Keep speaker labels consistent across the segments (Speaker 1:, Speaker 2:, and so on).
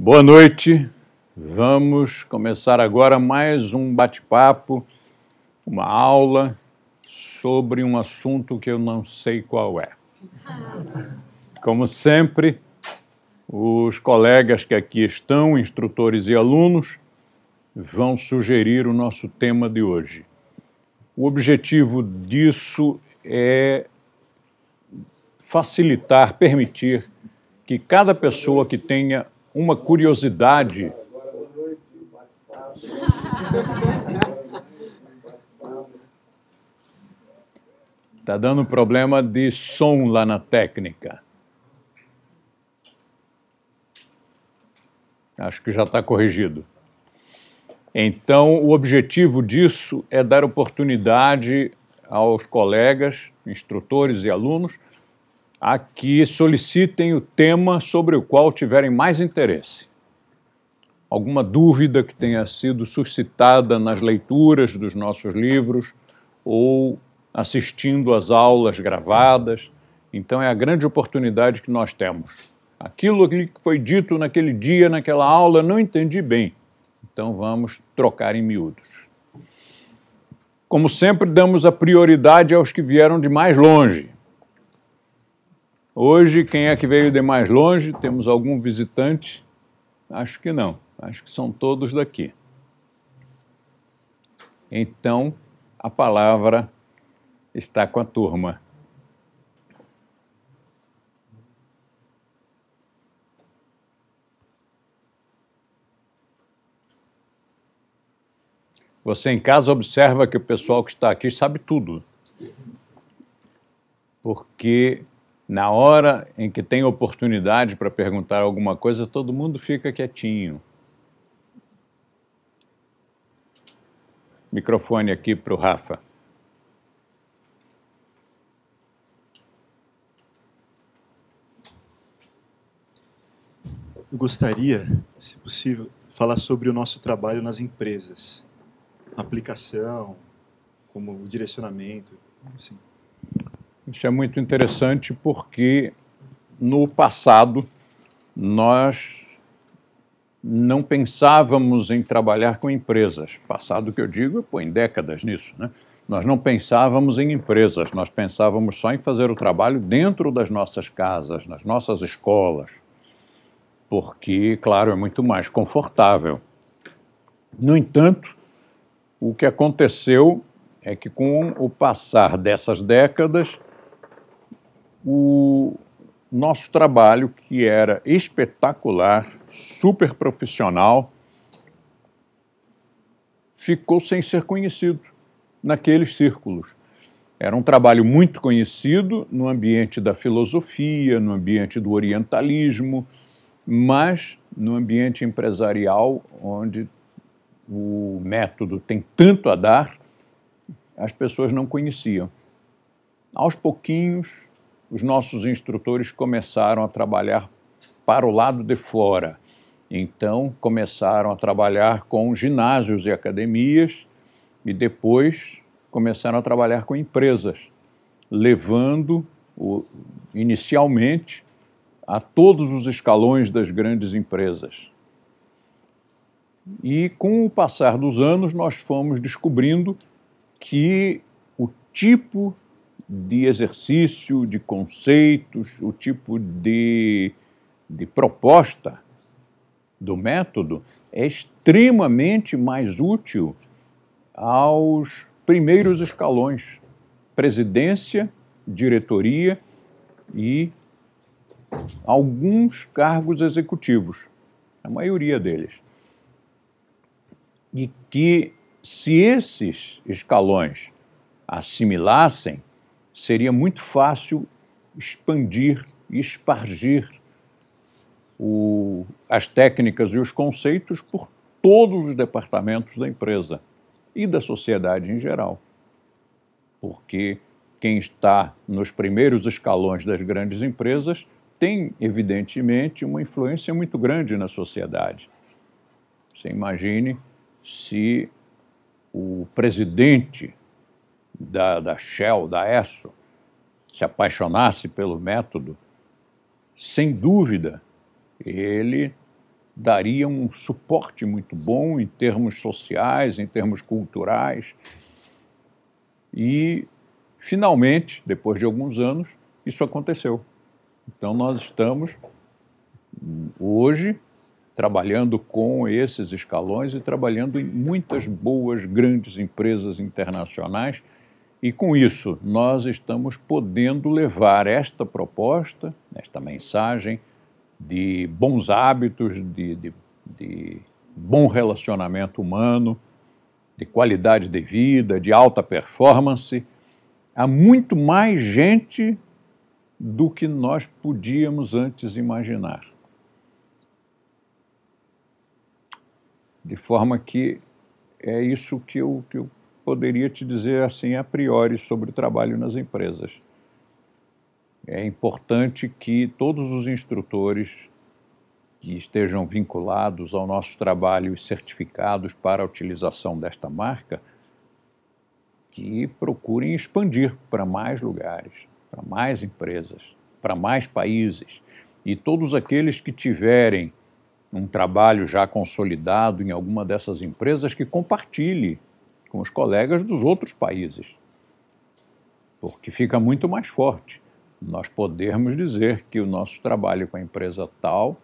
Speaker 1: Boa noite. Vamos começar agora mais um bate-papo, uma aula sobre um assunto que eu não sei qual é. Como sempre, os colegas que aqui estão, instrutores e alunos, vão sugerir o nosso tema de hoje. O objetivo disso é facilitar, permitir que cada pessoa que tenha uma curiosidade. Está dando problema de som lá na técnica. Acho que já está corrigido. Então, o objetivo disso é dar oportunidade aos colegas, instrutores e alunos, a que solicitem o tema sobre o qual tiverem mais interesse. Alguma dúvida que tenha sido suscitada nas leituras dos nossos livros ou assistindo às aulas gravadas. Então, é a grande oportunidade que nós temos. Aquilo que foi dito naquele dia, naquela aula, não entendi bem. Então, vamos trocar em miúdos. Como sempre, damos a prioridade aos que vieram de mais longe Hoje, quem é que veio de mais longe? Temos algum visitante? Acho que não. Acho que são todos daqui. Então, a palavra está com a turma. Você em casa observa que o pessoal que está aqui sabe tudo. Porque na hora em que tem oportunidade para perguntar alguma coisa, todo mundo fica quietinho. Microfone aqui para o Rafa. Eu gostaria, se possível, falar sobre o nosso trabalho nas empresas, aplicação, como direcionamento, assim. Isso é muito interessante porque no passado nós não pensávamos em trabalhar com empresas. Passado que eu digo, pô, em décadas nisso, né? Nós não pensávamos em empresas, nós pensávamos só em fazer o trabalho dentro das nossas casas, nas nossas escolas, porque, claro, é muito mais confortável. No entanto, o que aconteceu é que, com o passar dessas décadas, o nosso trabalho, que era espetacular, super profissional, ficou sem ser conhecido naqueles círculos. Era um trabalho muito conhecido no ambiente da filosofia, no ambiente do orientalismo, mas no ambiente empresarial, onde o método tem tanto a dar, as pessoas não conheciam. Aos pouquinhos, os nossos instrutores começaram a trabalhar para o lado de fora. Então, começaram a trabalhar com ginásios e academias e depois começaram a trabalhar com empresas, levando o, inicialmente a todos os escalões das grandes empresas. E com o passar dos anos, nós fomos descobrindo que o tipo de exercício de conceitos, o tipo de, de proposta do método é extremamente mais útil aos primeiros escalões: presidência, diretoria e alguns cargos executivos, a maioria deles. E que, se esses escalões assimilassem seria muito fácil expandir e espargir o, as técnicas e os conceitos por todos os departamentos da empresa e da sociedade em geral. Porque quem está nos primeiros escalões das grandes empresas tem, evidentemente, uma influência muito grande na sociedade. Você imagine se o presidente da, da Shell, da Esso, se apaixonasse pelo método, sem dúvida ele daria um suporte muito bom em termos sociais, em termos culturais. E, finalmente, depois de alguns anos, isso aconteceu. Então, nós estamos hoje trabalhando com esses escalões e trabalhando em muitas boas, grandes empresas internacionais e com isso, nós estamos podendo levar esta proposta, esta mensagem de bons hábitos, de, de, de bom relacionamento humano, de qualidade de vida, de alta performance, a muito mais gente do que nós podíamos antes imaginar. De forma que é isso que eu, que eu poderia te dizer assim a priori sobre o trabalho nas empresas. É importante que todos os instrutores que estejam vinculados ao nosso trabalho e certificados para a utilização desta marca, que procurem expandir para mais lugares, para mais empresas, para mais países. E todos aqueles que tiverem um trabalho já consolidado em alguma dessas empresas, que compartilhe com os colegas dos outros países, porque fica muito mais forte. Nós podemos dizer que o nosso trabalho com a empresa tal,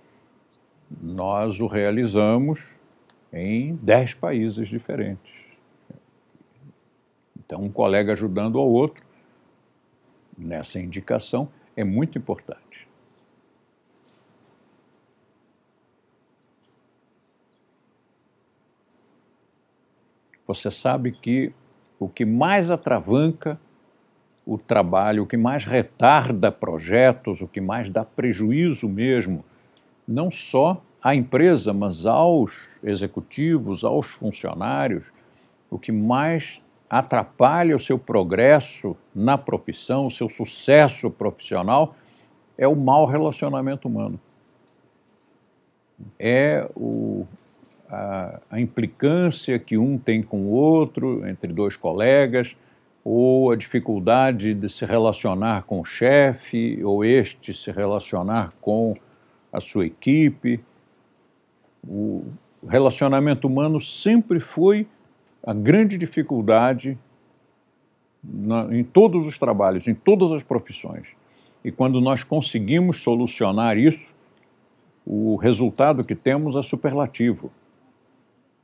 Speaker 1: nós o realizamos em dez países diferentes. Então, um colega ajudando ao outro nessa indicação é muito importante. Você sabe que o que mais atravanca o trabalho, o que mais retarda projetos, o que mais dá prejuízo mesmo, não só à empresa, mas aos executivos, aos funcionários, o que mais atrapalha o seu progresso na profissão, o seu sucesso profissional, é o mau relacionamento humano. É o, a, a implicância que um tem com o outro, entre dois colegas, ou a dificuldade de se relacionar com o chefe, ou este se relacionar com a sua equipe. O relacionamento humano sempre foi a grande dificuldade na, em todos os trabalhos, em todas as profissões. E quando nós conseguimos solucionar isso, o resultado que temos é superlativo.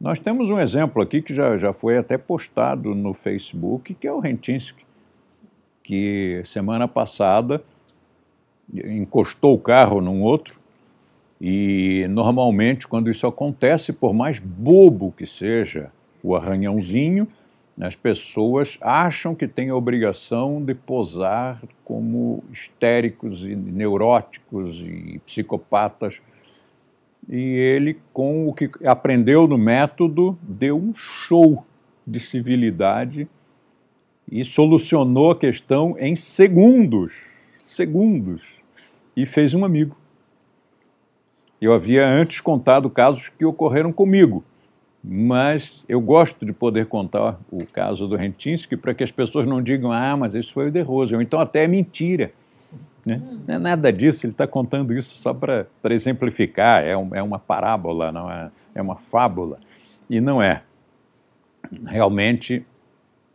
Speaker 1: Nós temos um exemplo aqui que já, já foi até postado no Facebook, que é o Rentinski, que semana passada encostou o carro num outro e normalmente quando isso acontece, por mais bobo que seja o arranhãozinho, as pessoas acham que têm a obrigação de posar como histéricos e neuróticos e psicopatas e ele, com o que aprendeu no método, deu um show de civilidade e solucionou a questão em segundos. Segundos. E fez um amigo. Eu havia antes contado casos que ocorreram comigo, mas eu gosto de poder contar o caso do Rentinsky para que as pessoas não digam, ah, mas isso foi o De Rosa, ou então até é mentira. Né? Não é nada disso, ele está contando isso só para exemplificar, é, um, é, uma parábola, não é, é uma fábula. E não é. Realmente,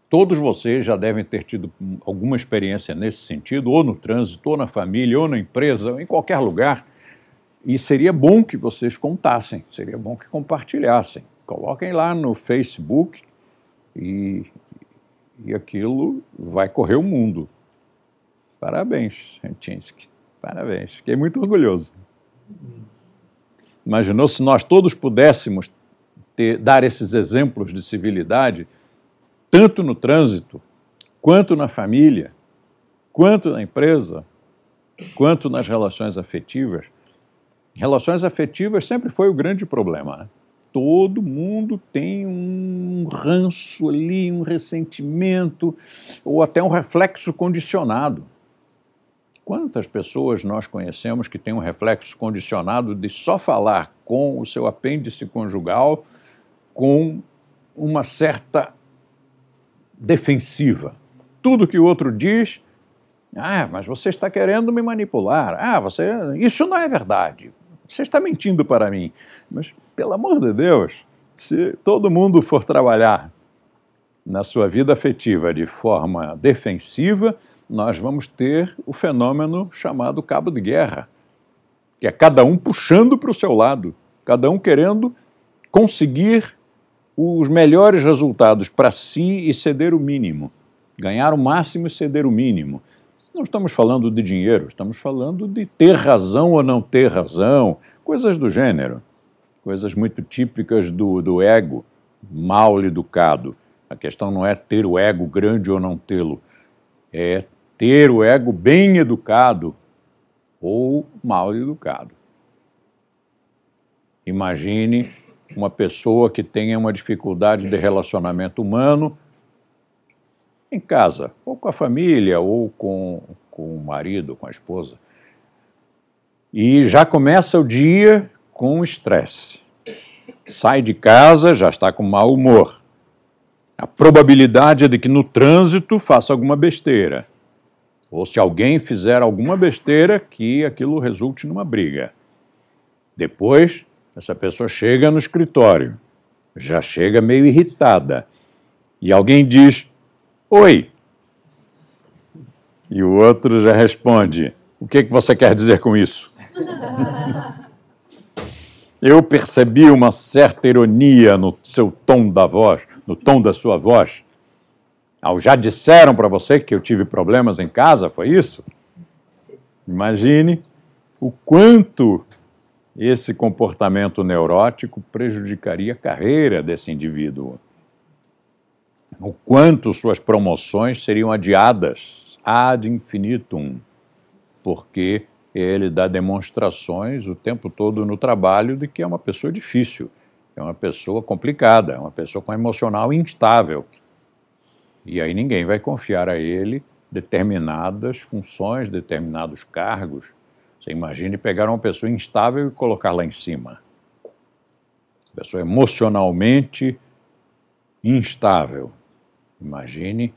Speaker 1: todos vocês já devem ter tido alguma experiência nesse sentido, ou no trânsito, ou na família, ou na empresa, ou em qualquer lugar. E seria bom que vocês contassem, seria bom que compartilhassem. Coloquem lá no Facebook e, e aquilo vai correr o mundo Parabéns, Hentinski. Parabéns. Fiquei muito orgulhoso. Imaginou se nós todos pudéssemos ter, dar esses exemplos de civilidade, tanto no trânsito, quanto na família, quanto na empresa, quanto nas relações afetivas. Relações afetivas sempre foi o grande problema. Né? Todo mundo tem um ranço ali, um ressentimento, ou até um reflexo condicionado. Quantas pessoas nós conhecemos que têm um reflexo condicionado de só falar com o seu apêndice conjugal com uma certa defensiva? Tudo que o outro diz, ah, mas você está querendo me manipular. Ah, você, isso não é verdade. Você está mentindo para mim. Mas pelo amor de Deus, se todo mundo for trabalhar na sua vida afetiva de forma defensiva, nós vamos ter o fenômeno chamado cabo de guerra, que é cada um puxando para o seu lado, cada um querendo conseguir os melhores resultados para si e ceder o mínimo, ganhar o máximo e ceder o mínimo. Não estamos falando de dinheiro, estamos falando de ter razão ou não ter razão, coisas do gênero, coisas muito típicas do, do ego mal educado. A questão não é ter o ego grande ou não tê-lo, é ter o ego bem educado ou mal educado. Imagine uma pessoa que tenha uma dificuldade de relacionamento humano em casa, ou com a família, ou com, com o marido, com a esposa. E já começa o dia com estresse. Sai de casa, já está com mau humor. A probabilidade é de que no trânsito faça alguma besteira ou se alguém fizer alguma besteira, que aquilo resulte numa briga. Depois, essa pessoa chega no escritório, já chega meio irritada, e alguém diz: Oi! E o outro já responde: O que, é que você quer dizer com isso? Eu percebi uma certa ironia no seu tom da voz, no tom da sua voz, já disseram para você que eu tive problemas em casa, foi isso? Imagine o quanto esse comportamento neurótico prejudicaria a carreira desse indivíduo. O quanto suas promoções seriam adiadas ad infinitum, porque ele dá demonstrações o tempo todo no trabalho de que é uma pessoa difícil, é uma pessoa complicada, é uma pessoa com emocional instável, e aí ninguém vai confiar a ele determinadas funções, determinados cargos. Você imagine pegar uma pessoa instável e colocar lá em cima. Uma pessoa emocionalmente instável. Imagine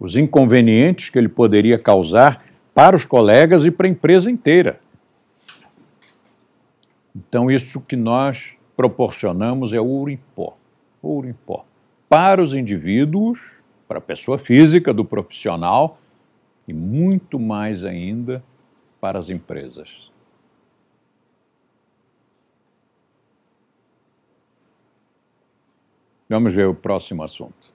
Speaker 1: os inconvenientes que ele poderia causar para os colegas e para a empresa inteira. Então, isso que nós proporcionamos é ouro em pó. Ouro em pó. Para os indivíduos para a pessoa física, do profissional e muito mais ainda para as empresas. Vamos ver o próximo assunto.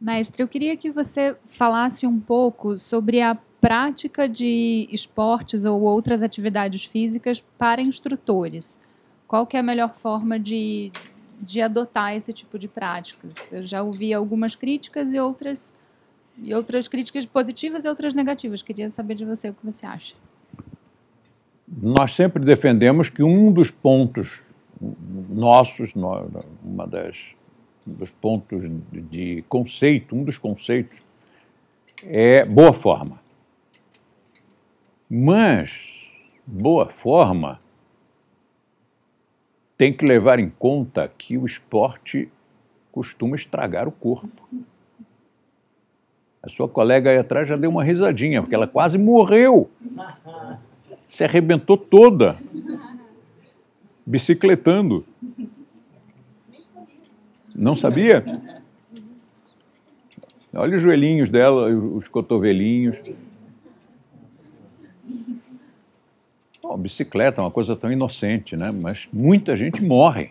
Speaker 1: Mestre, eu queria que você falasse um pouco sobre a prática de esportes ou outras atividades físicas para instrutores. Qual que é a melhor forma de, de adotar esse tipo de práticas. Eu já ouvi algumas críticas e outras e outras críticas positivas e outras negativas. Queria saber de você o que você acha. Nós sempre defendemos que um dos pontos nossos, uma das um dos pontos de conceito, um dos conceitos é boa forma. Mas boa forma tem que levar em conta que o esporte costuma estragar o corpo. A sua colega aí atrás já deu uma risadinha, porque ela quase morreu. Se arrebentou toda, bicicletando. Não sabia? Olha os joelhinhos dela, os cotovelinhos. uma bicicleta, é uma coisa tão inocente, né? Mas muita gente morre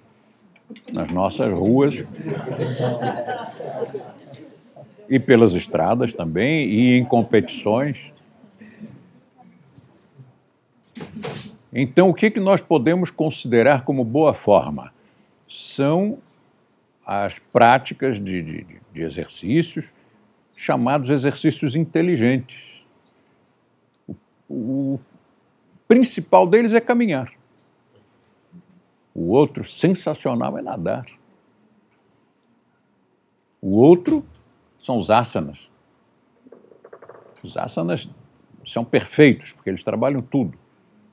Speaker 1: nas nossas ruas e pelas estradas também e em competições. Então, o que, é que nós podemos considerar como boa forma? São as práticas de, de, de exercícios chamados exercícios inteligentes. O, o principal deles é caminhar. O outro sensacional é nadar. O outro são os asanas. Os asanas são perfeitos, porque eles trabalham tudo.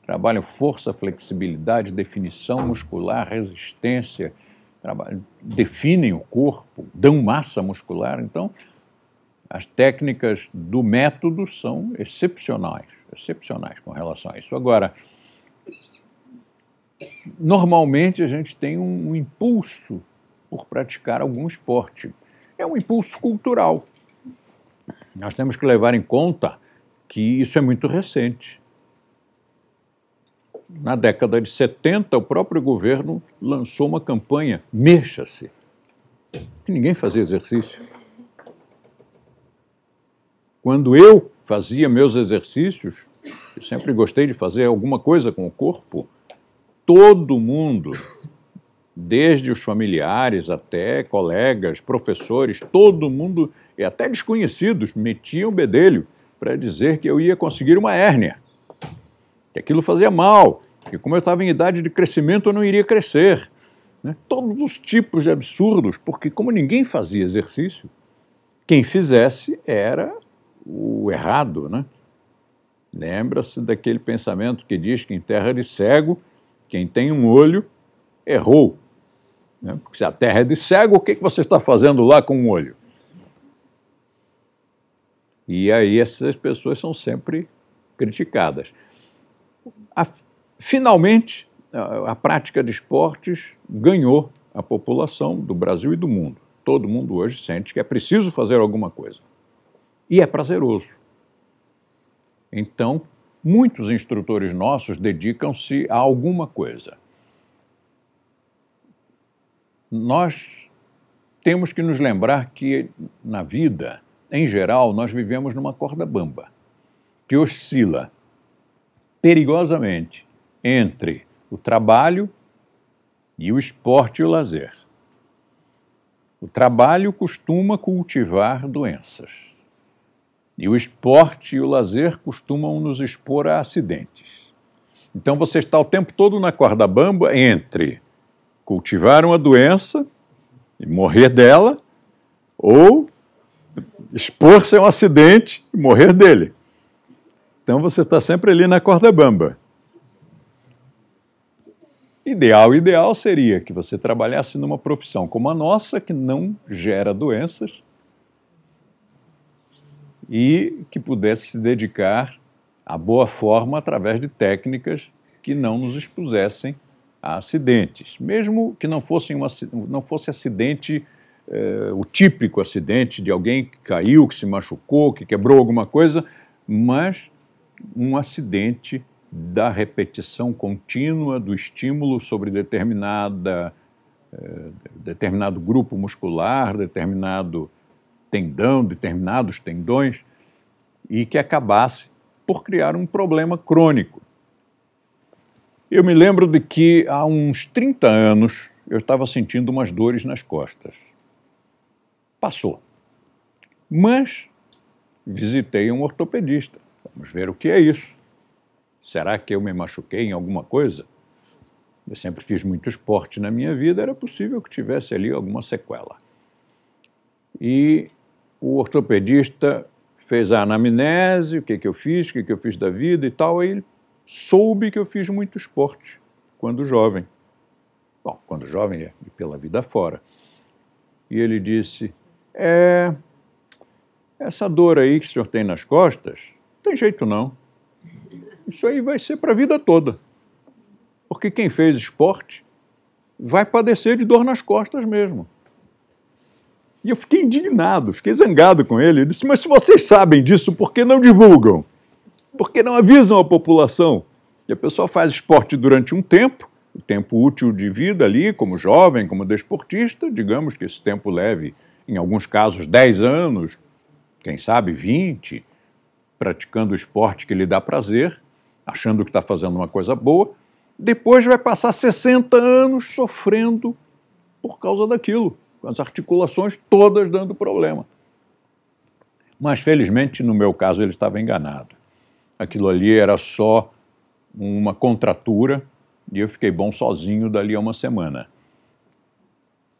Speaker 1: Trabalham força, flexibilidade, definição muscular, resistência, trabalham, definem o corpo, dão massa muscular. Então, as técnicas do método são excepcionais, excepcionais com relação a isso. Agora, normalmente a gente tem um, impulso por praticar algum esporte. É um impulso cultural. Nós temos que levar em conta que isso é muito recente. Na década de 70, o próprio governo lançou uma campanha: mexa-se. Que ninguém fazia exercício quando eu fazia meus exercícios, eu sempre gostei de fazer alguma coisa com o corpo, todo mundo, desde os familiares até colegas, professores, todo mundo, e até desconhecidos, metiam bedelho para dizer que eu ia conseguir uma hérnia, que aquilo fazia mal, que como eu estava em idade de crescimento eu não iria crescer. Né? Todos os tipos de absurdos, porque como ninguém fazia exercício, quem fizesse era o errado, né? Lembra-se daquele pensamento que diz que em terra de cego, quem tem um olho errou. Né? Porque se a terra é de cego, o que, que você está fazendo lá com um olho? E aí essas pessoas são sempre criticadas. A, finalmente, a, a prática de esportes ganhou a população do Brasil e do mundo. Todo mundo hoje sente que é preciso fazer alguma coisa e é prazeroso. Então, muitos instrutores nossos dedicam-se a alguma coisa. Nós temos que nos lembrar que na vida, em geral, nós vivemos numa corda bamba que oscila perigosamente entre o trabalho e o esporte e o lazer. O trabalho costuma cultivar doenças. E o esporte e o lazer costumam nos expor a acidentes. Então você está o tempo todo na corda bamba entre cultivar uma doença e morrer dela ou expor-se a um acidente e morrer dele. Então você está sempre ali na corda bamba. Ideal, ideal seria que você trabalhasse numa profissão como a nossa, que não gera doenças, e que pudesse se dedicar à boa forma através de técnicas que não nos expusessem a acidentes, mesmo que não fosse, um, não fosse acidente, eh, o típico acidente de alguém que caiu, que se machucou, que quebrou alguma coisa, mas um acidente da repetição contínua do estímulo sobre determinada, eh, determinado grupo muscular, determinado tendão, determinados tendões, e que acabasse por criar um problema crônico. Eu me lembro de que há uns 30 anos eu estava sentindo umas dores nas costas. Passou. Mas visitei um ortopedista. Vamos ver o que é isso. Será que eu me machuquei em alguma coisa? Eu sempre fiz muito esporte na minha vida, era possível que tivesse ali alguma sequela. E o ortopedista fez a anamnese, o que, que eu fiz, o que, que eu fiz da vida e tal, aí ele soube que eu fiz muito esporte quando jovem. Bom, quando jovem é pela vida fora. E ele disse: É, essa dor aí que o senhor tem nas costas, não tem jeito não. Isso aí vai ser para a vida toda. Porque quem fez esporte vai padecer de dor nas costas mesmo. E eu fiquei indignado, fiquei zangado com ele. Ele disse: Mas se vocês sabem disso, por que não divulgam? Por que não avisam a população? E a pessoa faz esporte durante um tempo, o tempo útil de vida ali, como jovem, como desportista, digamos que esse tempo leve, em alguns casos, 10 anos, quem sabe 20, praticando o esporte que lhe dá prazer, achando que está fazendo uma coisa boa. Depois vai passar 60 anos sofrendo por causa daquilo com as articulações todas dando problema. Mas felizmente, no meu caso, ele estava enganado. Aquilo ali era só uma contratura e eu fiquei bom sozinho dali a uma semana.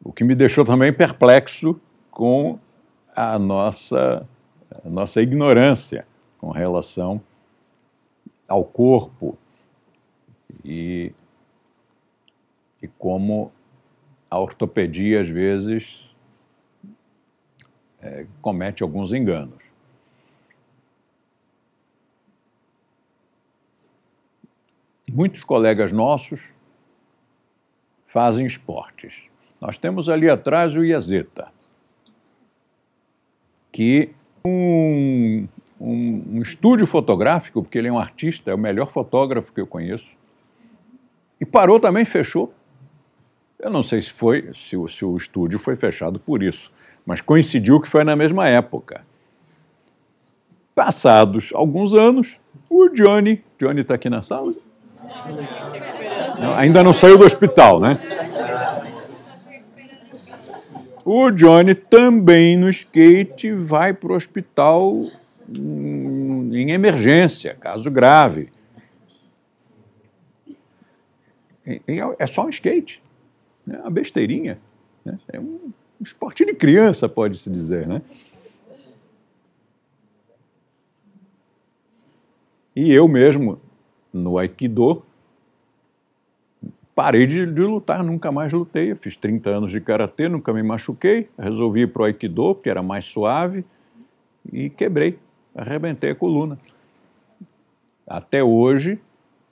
Speaker 1: O que me deixou também perplexo com a nossa, a nossa ignorância com relação ao corpo e, e como a ortopedia, às vezes, é, comete alguns enganos. Muitos colegas nossos fazem esportes. Nós temos ali atrás o Iazeta, que um, um, um estúdio fotográfico, porque ele é um artista, é o melhor fotógrafo que eu conheço, e parou também, fechou, eu não sei se foi, se o, se o estúdio foi fechado por isso, mas coincidiu que foi na mesma época. Passados alguns anos, o Johnny, Johnny está aqui na sala? Não, ainda não saiu do hospital, né? O Johnny também no skate vai para o hospital hum, em emergência, caso grave. é só um skate né? a besteirinha. Né? É um, um esporte de criança, pode-se dizer. Né? E eu mesmo, no Aikido, parei de, de, lutar, nunca mais lutei. Eu fiz 30 anos de karatê, nunca me machuquei. Resolvi ir para o Aikido, porque era mais suave, e quebrei, arrebentei a coluna. Até hoje,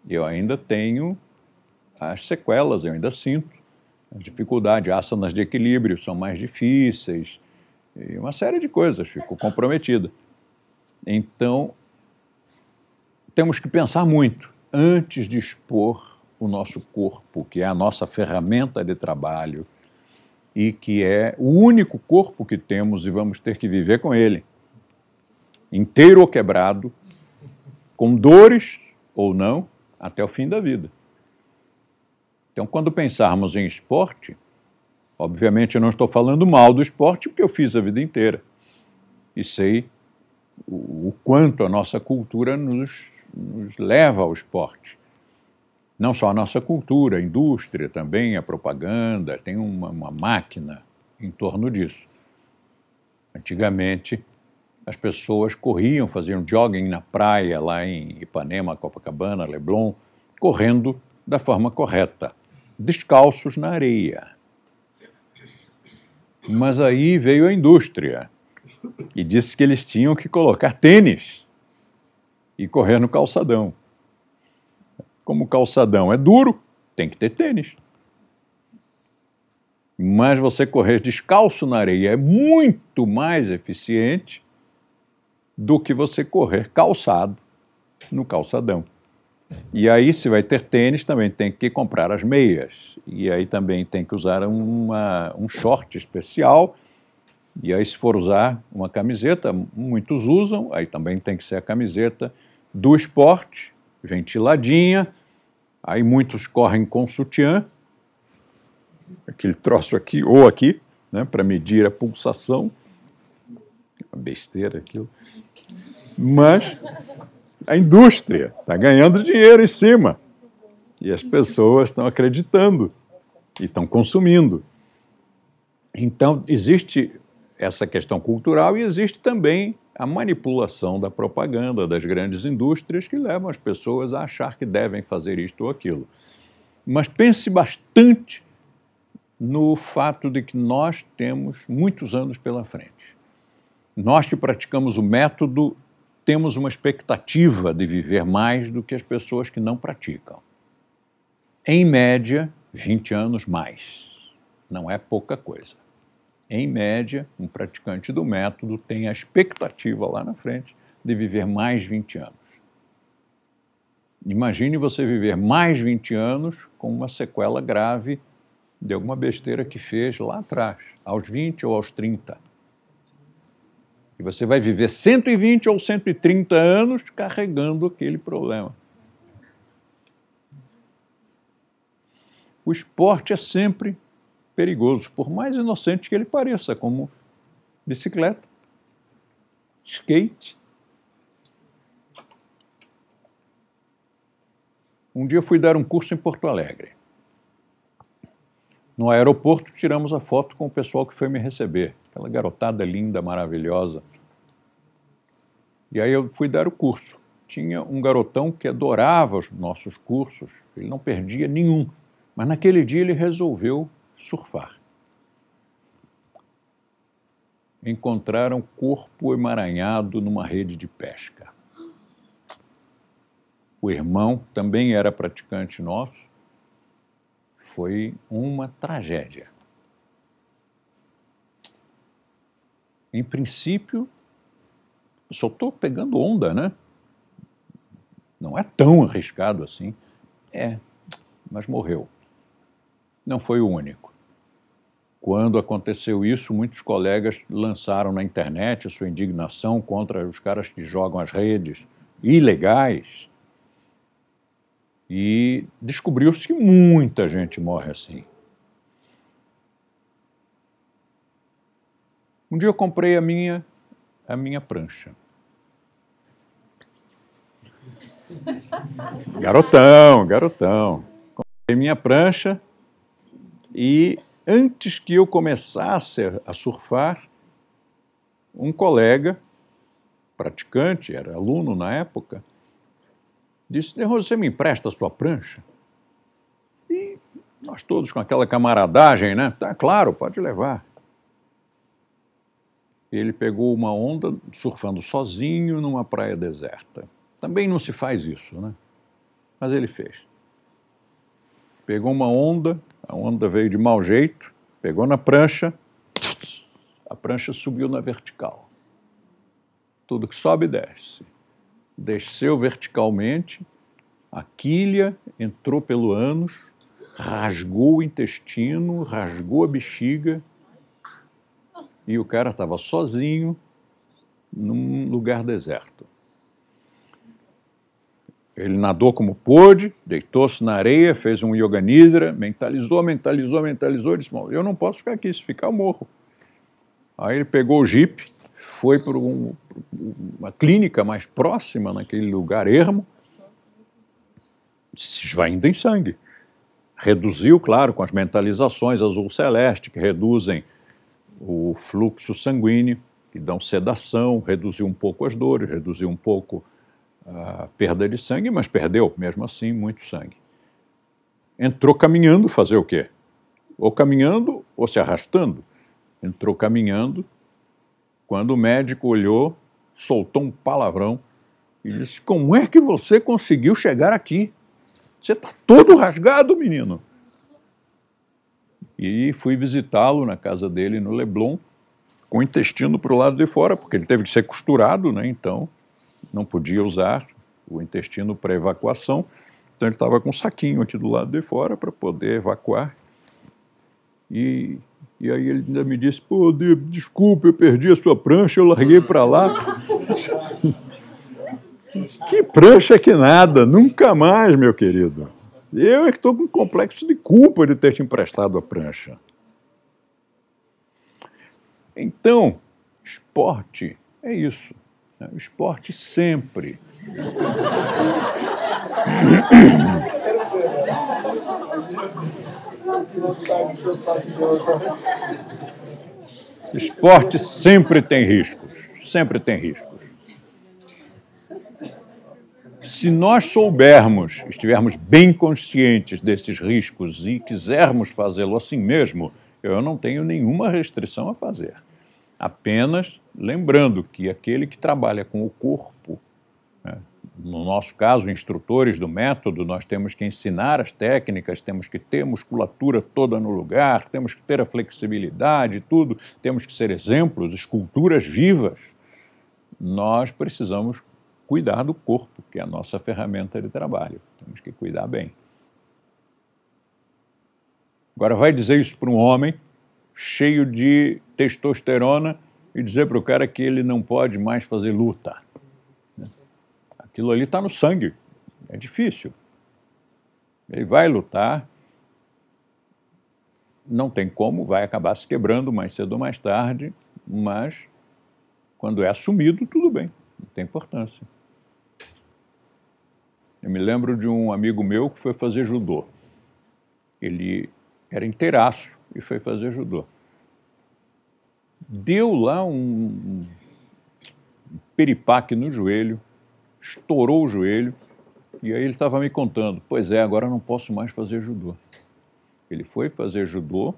Speaker 1: eu ainda tenho as sequelas, eu ainda sinto dificuldade, asanas de equilíbrio são mais difíceis, e uma série de coisas ficou comprometida. Então, temos que pensar muito antes de expor o nosso corpo, que é a nossa ferramenta de trabalho e que é o único corpo que temos e vamos ter que viver com ele, inteiro ou quebrado, com dores ou não, até o fim da vida. Então, quando pensarmos em esporte, obviamente eu não estou falando mal do esporte, porque eu fiz a vida inteira e sei o, quanto a nossa cultura nos, nos leva ao esporte. Não só a nossa cultura, a indústria também, a propaganda, tem uma, uma máquina em torno disso. Antigamente, as pessoas corriam, faziam jogging na praia, lá em Ipanema, Copacabana, Leblon, correndo da forma correta descalços na areia. Mas aí veio a indústria e disse que eles tinham que colocar tênis e correr no calçadão. Como o calçadão é duro, tem que ter tênis. Mas você correr descalço na areia é muito mais eficiente do que você correr calçado no calçadão. E aí, se vai ter tênis, também tem que comprar as meias. E aí também tem que usar uma, um short especial. E aí, se for usar uma camiseta, muitos usam, aí também tem que ser a camiseta do esporte, ventiladinha. Aí muitos correm com sutiã, aquele troço aqui ou aqui, né, para medir a pulsação. Uma besteira aquilo. Mas a indústria está ganhando dinheiro em cima. E as pessoas estão acreditando e estão consumindo. Então, existe essa questão cultural e existe também a manipulação da propaganda das grandes indústrias que levam as pessoas a achar que devem fazer isto ou aquilo. Mas pense bastante no fato de que nós temos muitos anos pela frente. Nós que praticamos o método temos uma expectativa de viver mais do que as pessoas que não praticam. Em média, 20 anos mais. Não é pouca coisa. Em média, um praticante do método tem a expectativa lá na frente de viver mais 20 anos. Imagine você viver mais 20 anos com uma sequela grave de alguma besteira que fez lá atrás, aos 20 ou aos 30. E você vai viver 120 ou 130 anos carregando aquele problema. O esporte é sempre perigoso, por mais inocente que ele pareça, como bicicleta, skate. Um dia fui dar um curso em Porto Alegre. No aeroporto, tiramos a foto com o pessoal que foi me receber aquela garotada linda, maravilhosa. E aí eu fui dar o curso. Tinha um garotão que adorava os nossos cursos, ele não perdia nenhum, mas naquele dia ele resolveu surfar. Encontraram corpo emaranhado numa rede de pesca. O irmão também era praticante nosso. Foi uma tragédia. em princípio, só estou pegando onda, né? Não é tão arriscado assim. É, mas morreu. Não foi o único. Quando aconteceu isso, muitos colegas lançaram na internet sua indignação contra os caras que jogam as redes ilegais. E descobriu-se que muita gente morre assim. Um dia eu comprei a minha, a minha prancha. Garotão, garotão. Comprei minha prancha e antes que eu começasse a surfar, um colega, praticante, era aluno na época, disse: né, você me empresta a sua prancha? E nós todos com aquela camaradagem, né? Tá, claro, pode levar ele pegou uma onda surfando sozinho numa praia deserta. Também não se faz isso, né? Mas ele fez. Pegou uma onda, a onda veio de mau jeito, pegou na prancha, a prancha subiu na vertical. Tudo que sobe, desce. Desceu verticalmente, a quilha entrou pelo ânus, rasgou o intestino, rasgou a bexiga, e o cara estava sozinho num lugar deserto. Ele nadou como pôde, deitou-se na areia, fez um yoga nidra, mentalizou, mentalizou, mentalizou e disse: Bom, eu não posso ficar aqui, se ficar eu morro. Aí ele pegou o jipe, foi para um, uma clínica mais próxima, naquele lugar ermo, se esvaindo em sangue. Reduziu, claro, com as mentalizações azul celeste, que reduzem o fluxo sanguíneo, que dão sedação, reduziu um pouco as dores, reduziu um pouco a perda de sangue, mas perdeu, mesmo assim, muito sangue. Entrou caminhando fazer o quê? Ou caminhando ou se arrastando. Entrou caminhando. Quando o médico olhou, soltou um palavrão e disse: Como é que você conseguiu chegar aqui? Você está todo rasgado, menino e fui visitá-lo na casa dele no Leblon, com o intestino para o lado de fora, porque ele teve que ser costurado, né? então não podia usar o intestino para evacuação, então ele estava com um saquinho aqui do lado de fora para poder evacuar. E, e aí ele ainda me disse: pô, de, desculpe, eu perdi a sua prancha, eu larguei para lá. que prancha que nada, nunca mais, meu querido. Eu é que estou com um complexo de culpa de ter te emprestado a prancha. Então, esporte é isso. Né? Esporte sempre. Esporte sempre tem riscos, sempre tem riscos. Se nós soubermos, estivermos bem conscientes desses riscos e quisermos fazê-lo assim mesmo, eu não tenho nenhuma restrição a fazer. Apenas lembrando que aquele que trabalha com o corpo, né, no nosso caso, instrutores do método, nós temos que ensinar as técnicas, temos que ter musculatura toda no lugar, temos que ter a flexibilidade, tudo, temos que ser exemplos, esculturas vivas. Nós precisamos cuidar do corpo, que é a nossa ferramenta de trabalho. Temos que cuidar bem. Agora, vai dizer isso para um homem cheio de testosterona e dizer para o cara que ele não pode mais fazer luta. Aquilo ali está no sangue, é difícil. Ele vai lutar, não tem como, vai acabar se quebrando mais cedo ou mais tarde, mas quando é assumido, tudo bem, não tem importância. Eu me lembro de um amigo meu que foi fazer judô. Ele era inteiraço e foi fazer judô. Deu lá um peripaque no joelho, estourou o joelho, e aí ele estava me contando: Pois é, agora não posso mais fazer judô. Ele foi fazer judô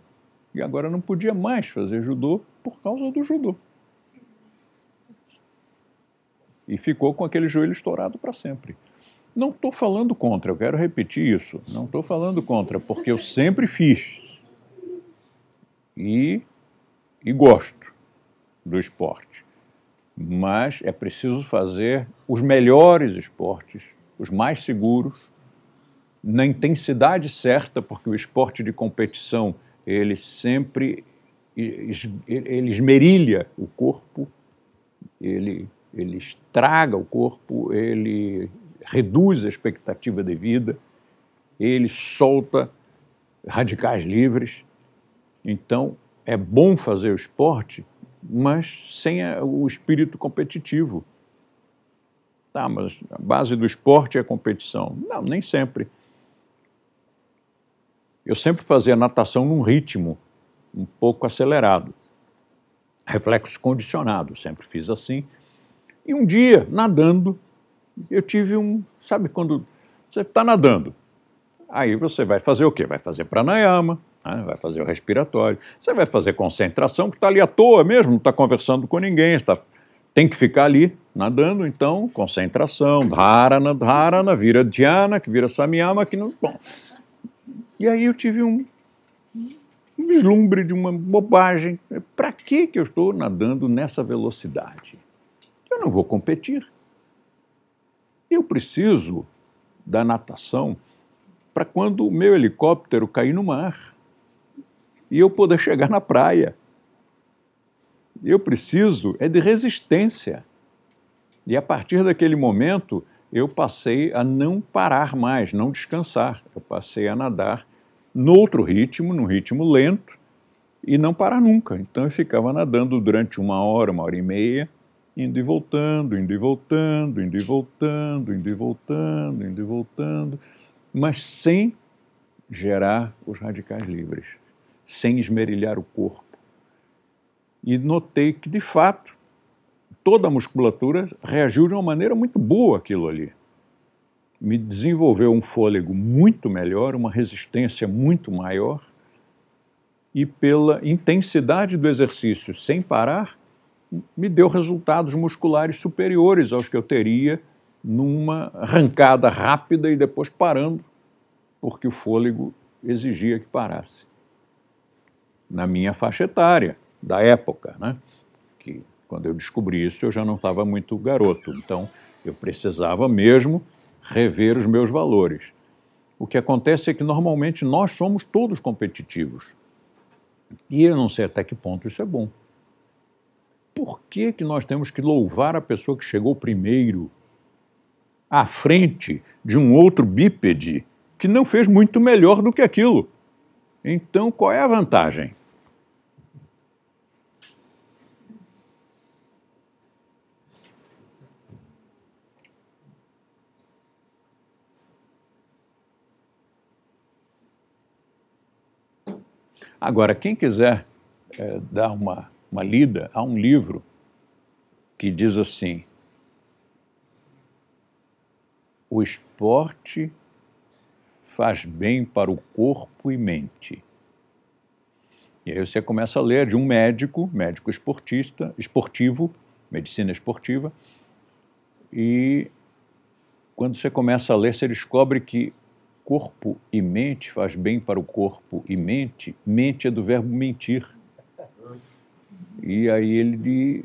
Speaker 1: e agora não podia mais fazer judô por causa do judô. E ficou com aquele joelho estourado para sempre. Não estou falando contra, eu quero repetir isso. Não estou falando contra, porque eu sempre fiz. E, e gosto do esporte. Mas é preciso fazer os melhores esportes, os mais seguros, na intensidade certa, porque o esporte de competição ele sempre ele esmerilha o corpo, ele, ele estraga o corpo, ele reduz a expectativa de vida, ele solta radicais livres. Então, é bom fazer o esporte, mas sem o espírito competitivo. Tá, mas a base do esporte é a competição. Não, nem sempre. Eu sempre fazia natação num ritmo um pouco acelerado. Reflexo condicionado, sempre fiz assim. E um dia, nadando, eu tive um. Sabe quando você está nadando? Aí você vai fazer o quê? Vai fazer pranayama, né? vai fazer o respiratório, você vai fazer concentração, que está ali à toa mesmo, não está conversando com ninguém, está tem que ficar ali nadando, então, concentração, dharana, dharana, vira dhyana, que vira samyama, que não. Bom. E aí eu tive um, um vislumbre de uma bobagem. Para que eu estou nadando nessa velocidade? Eu não vou competir. Eu preciso da natação para quando o meu helicóptero cair no mar e eu poder chegar na praia. Eu preciso é de resistência. E a partir daquele momento, eu passei a não parar mais, não descansar. Eu passei a nadar noutro ritmo, num ritmo lento, e não parar nunca. Então eu ficava nadando durante uma hora, uma hora e meia, indo e voltando, indo e voltando, indo e voltando, indo e voltando, indo e voltando, mas sem gerar os radicais livres, sem esmerilhar o corpo. E notei que, de fato, toda a musculatura reagiu de uma maneira muito boa aquilo ali. Me desenvolveu um fôlego muito melhor, uma resistência muito maior, e pela intensidade do exercício sem parar, me deu resultados musculares superiores aos que eu teria numa arrancada rápida e depois parando, porque o fôlego exigia que parasse. Na minha faixa etária, da época, né? que quando eu descobri isso eu já não estava muito garoto, então eu precisava mesmo rever os meus valores. O que acontece é que normalmente nós somos todos competitivos. E eu não sei até que ponto isso é bom por que, que nós temos que louvar a pessoa que chegou primeiro à frente de um outro bípede que não fez muito melhor do que aquilo? Então, qual é a vantagem? Agora, quem quiser é, dar uma uma lida a um livro que diz assim: O esporte faz bem para o corpo e mente. E aí você começa a ler de um médico, médico esportista, esportivo, medicina esportiva, e quando você começa a ler, você descobre que corpo e mente faz bem para o corpo e mente, mente é do verbo mentir. E aí ele de...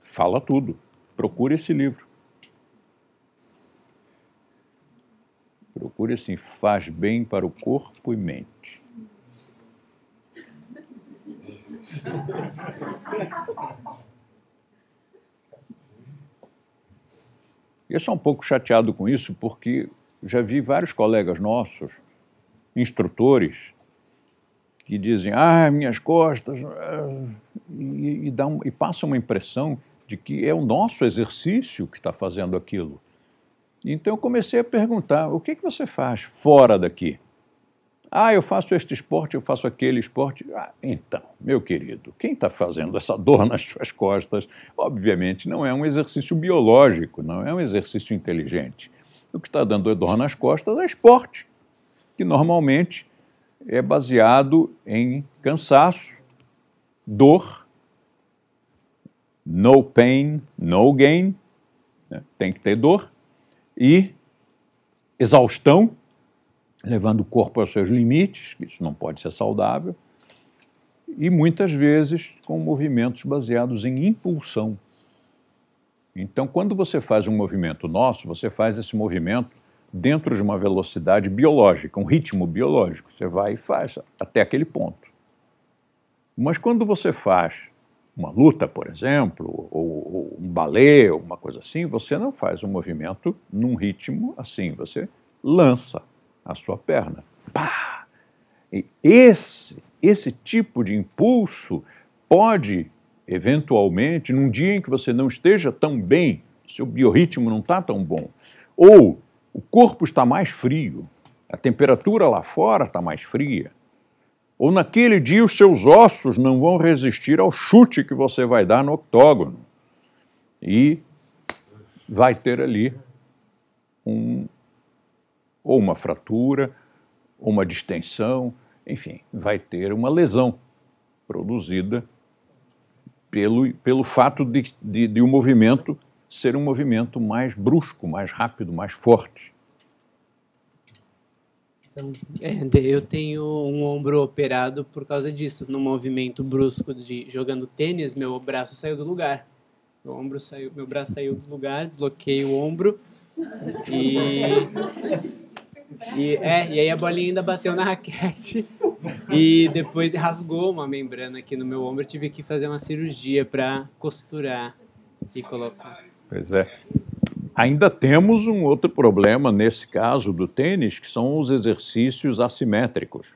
Speaker 1: fala tudo. Procure esse livro. Procure assim, faz bem para o corpo e mente. Eu sou um pouco chateado com isso, porque já vi vários colegas nossos, instrutores, que dizem, ah, minhas costas, eh, e, e, dá um, e passa uma impressão de que é o nosso exercício que está fazendo aquilo. Então eu comecei a perguntar: o que, que você faz fora daqui? Ah, eu faço este esporte, eu faço aquele esporte. Ah, então, meu querido, quem está fazendo essa dor nas suas costas, obviamente não é um exercício biológico, não é um exercício inteligente. O que está dando dor nas costas é esporte, que normalmente é baseado em cansaço, dor, no pain, no gain, né? tem que ter dor, e exaustão, levando o corpo aos seus limites, isso não pode ser saudável, e muitas vezes com movimentos baseados em impulsão. Então, quando você faz um movimento nosso, você faz esse movimento dentro de uma velocidade biológica, um ritmo biológico. Você vai e faz até aquele ponto. Mas quando você faz uma luta, por exemplo, ou, ou um balé, alguma coisa assim, você não faz um movimento num ritmo assim. Você lança a sua perna. Pá! E esse, esse tipo de impulso pode, eventualmente, num dia em que você não esteja tão bem, seu biorritmo não está tão bom, ou o corpo está mais frio, a temperatura lá fora está mais fria. Ou naquele dia os seus ossos não vão resistir ao chute que você vai dar no octógono. E vai ter ali um, ou uma fratura, ou uma distensão, enfim, vai ter uma lesão produzida pelo, pelo fato de, de, de um movimento ser um movimento mais brusco, mais rápido, mais forte. Então, é, eu tenho um ombro operado por causa disso. No movimento brusco de jogando tênis, meu braço saiu do lugar. Meu ombro saiu, meu braço saiu do lugar, desloquei o ombro e e, é, e aí a bolinha ainda bateu na raquete e depois rasgou uma membrana aqui no meu ombro. Eu tive que fazer uma cirurgia para costurar e colocar. Pois é. Ainda temos um outro problema nesse caso do tênis, que são os exercícios assimétricos.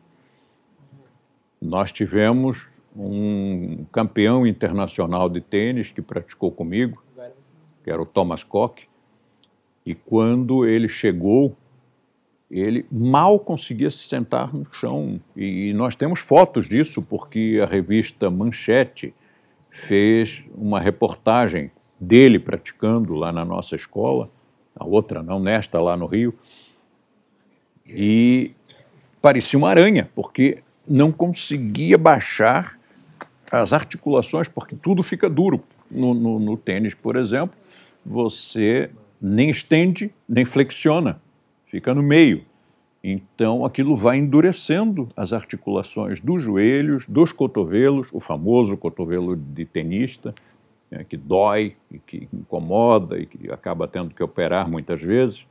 Speaker 1: Nós tivemos um campeão internacional de tênis que praticou comigo, que era o Thomas Koch, e quando ele chegou, ele mal conseguia se sentar no chão. E nós temos fotos disso, porque a revista Manchete fez uma reportagem dele praticando lá na nossa escola, a outra não, nesta lá no Rio, e parecia uma aranha, porque não conseguia baixar as articulações, porque tudo fica duro. No, no, no tênis, por exemplo, você nem estende, nem flexiona, fica no meio. Então aquilo vai endurecendo as articulações dos joelhos, dos cotovelos, o famoso cotovelo de tenista, é, que dói, e que incomoda e que acaba tendo que operar muitas vezes.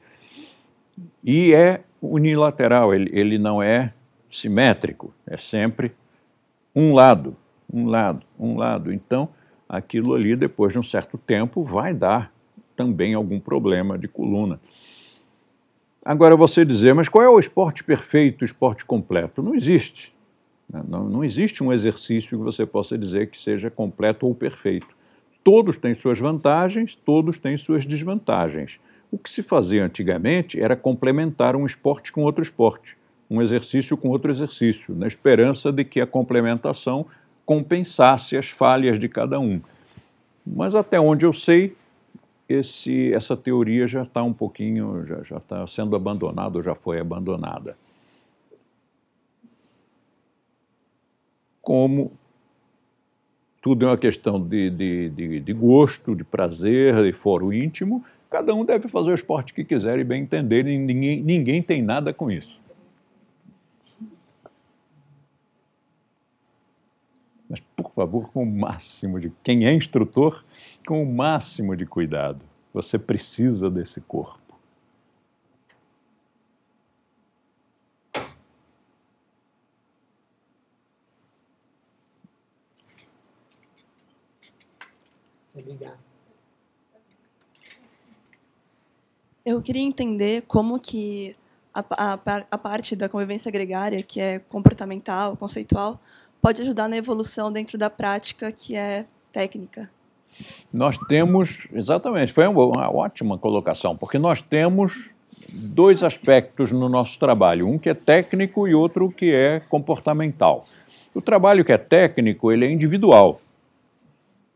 Speaker 1: E é unilateral, ele, ele não é simétrico, é sempre um lado, um lado, um lado. Então, aquilo ali, depois de um certo tempo, vai dar também algum problema de coluna. Agora você dizer, mas qual é o esporte perfeito, o esporte completo? Não existe. Né? Não, não existe um exercício que você possa dizer que seja completo ou perfeito. Todos têm suas vantagens, todos têm suas desvantagens. O que se fazia antigamente era complementar um esporte com outro esporte, um exercício com outro exercício, na esperança de que a complementação compensasse as falhas de cada um. Mas até onde eu sei, esse, essa teoria já está um pouquinho, já está sendo abandonada já foi abandonada. Como tudo é uma questão de, de, de, de gosto, de prazer, de foro íntimo. Cada um deve fazer o esporte que quiser e bem entender, e ninguém, ninguém tem nada com isso. Mas, por favor, com o máximo de. Quem é instrutor, com o máximo de cuidado. Você precisa desse corpo. Obrigado. Eu queria entender como que a, a, a parte da convivência agregária, que é comportamental, conceitual, pode ajudar na evolução dentro da prática, que é técnica. Nós temos, exatamente, foi uma ótima colocação, porque nós temos dois aspectos no nosso trabalho, um que é técnico e outro que é comportamental. O trabalho que é técnico, ele é individual.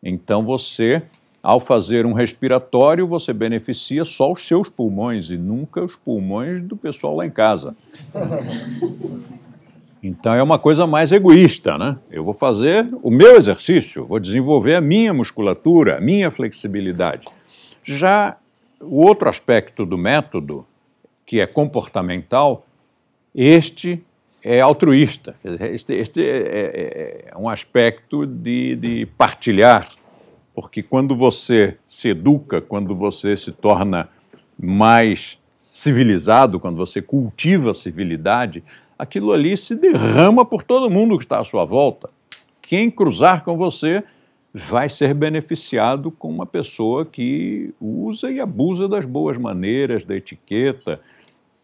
Speaker 1: Então você, ao fazer um respiratório, você beneficia só os seus pulmões e nunca os pulmões do pessoal lá em casa. Então é uma coisa mais egoísta, né? Eu vou fazer o meu exercício, vou desenvolver a minha musculatura, a minha flexibilidade. Já o outro aspecto do método, que é comportamental, este é altruísta. Este, este é, é, é, é um aspecto de, de partilhar porque quando você se educa, quando você se torna mais civilizado, quando você cultiva a civilidade, aquilo ali se derrama por todo mundo que está à sua volta. Quem cruzar com você vai ser beneficiado com uma pessoa que usa e abusa das boas maneiras, da etiqueta,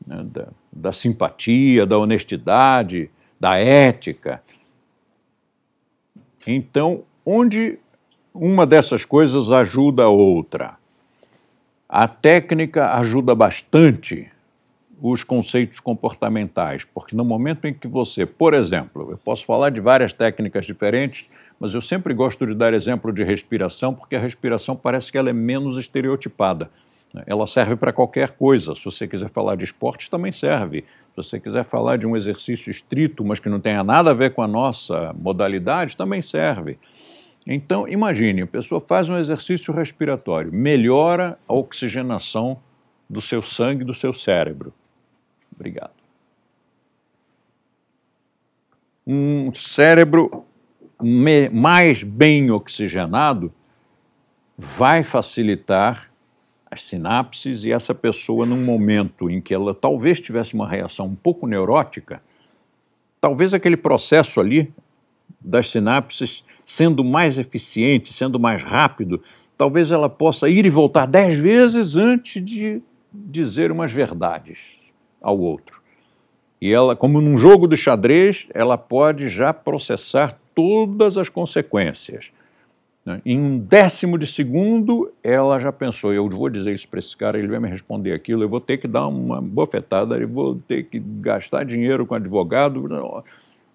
Speaker 1: né, da, da simpatia, da honestidade, da ética. Então, onde uma dessas coisas ajuda a outra. A técnica ajuda bastante os conceitos comportamentais, porque no momento em que você, por exemplo, eu posso falar de várias técnicas diferentes, mas eu sempre gosto de dar exemplo de respiração, porque a respiração parece que ela é menos estereotipada. Né? Ela serve para qualquer coisa. Se você quiser falar de esportes, também serve. Se você quiser falar de um exercício estrito, mas que não tenha nada a ver com a nossa modalidade, também serve. Então, imagine, a pessoa faz um exercício respiratório, melhora a oxigenação do seu sangue, do seu cérebro. Obrigado. Um cérebro mais bem oxigenado vai facilitar as sinapses e essa pessoa, num momento em que ela talvez tivesse uma reação um pouco neurótica, talvez aquele processo ali das sinapses sendo mais eficiente, sendo mais rápido, talvez ela possa ir e voltar dez vezes antes de dizer umas verdades ao outro. E ela, como num jogo de xadrez, ela pode já processar todas as consequências. Né? Em um décimo de segundo, ela já pensou: eu vou dizer isso para esse cara, ele vai me responder aquilo, eu vou ter que dar uma bofetada, eu vou ter que gastar dinheiro com advogado.